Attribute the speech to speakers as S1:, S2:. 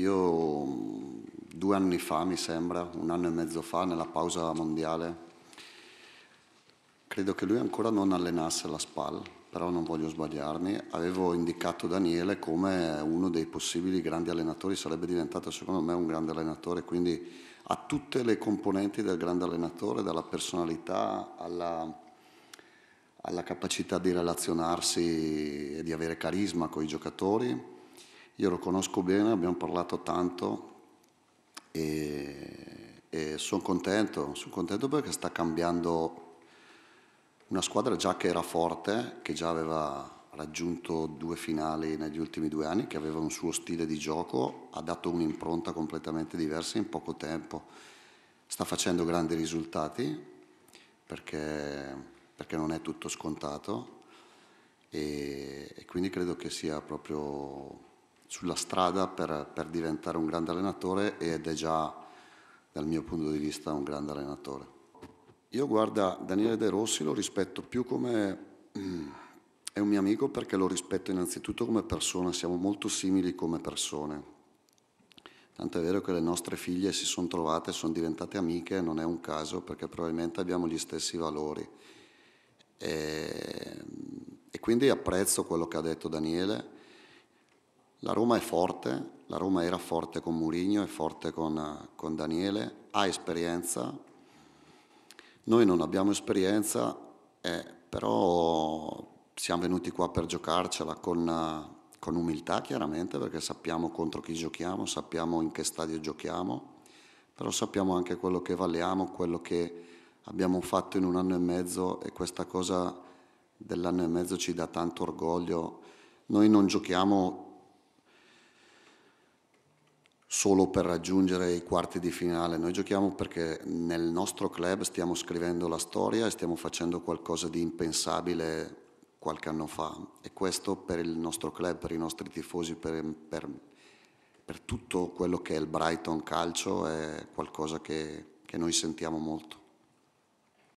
S1: Io due anni fa, mi sembra, un anno e mezzo fa, nella pausa mondiale, credo che lui ancora non allenasse la SPAL, però non voglio sbagliarmi, avevo indicato Daniele come uno dei possibili grandi allenatori, sarebbe diventato secondo me un grande allenatore, quindi a tutte le componenti del grande allenatore, dalla personalità alla, alla capacità di relazionarsi e di avere carisma con i giocatori io lo conosco bene, abbiamo parlato tanto e, e sono contento, sono contento perché sta cambiando una squadra già che era forte, che già aveva raggiunto due finali negli ultimi due anni, che aveva un suo stile di gioco, ha dato un'impronta completamente diversa in poco tempo. Sta facendo grandi risultati perché, perché non è tutto scontato e, e quindi credo che sia proprio sulla strada per, per diventare un grande allenatore ed è già dal mio punto di vista un grande allenatore. Io guarda Daniele De Rossi lo rispetto più come è un mio amico perché lo rispetto innanzitutto come persona, siamo molto simili come persone. Tanto è vero che le nostre figlie si sono trovate, sono diventate amiche, non è un caso perché probabilmente abbiamo gli stessi valori. E, e quindi apprezzo quello che ha detto Daniele la Roma è forte, la Roma era forte con Mourinho, è forte con, eh, con Daniele, ha esperienza. Noi non abbiamo esperienza, eh, però siamo venuti qua per giocarcela con, eh, con umiltà chiaramente, perché sappiamo contro chi giochiamo, sappiamo in che stadio giochiamo, però sappiamo anche quello che valiamo, quello che abbiamo fatto in un anno e mezzo e questa cosa dell'anno e mezzo ci dà tanto orgoglio. Noi non giochiamo solo per raggiungere i quarti di finale, noi giochiamo perché nel nostro club stiamo scrivendo la storia e stiamo facendo qualcosa di impensabile qualche anno fa e questo per il nostro club, per i nostri tifosi, per, per, per tutto quello che è il Brighton Calcio è qualcosa che, che noi sentiamo molto.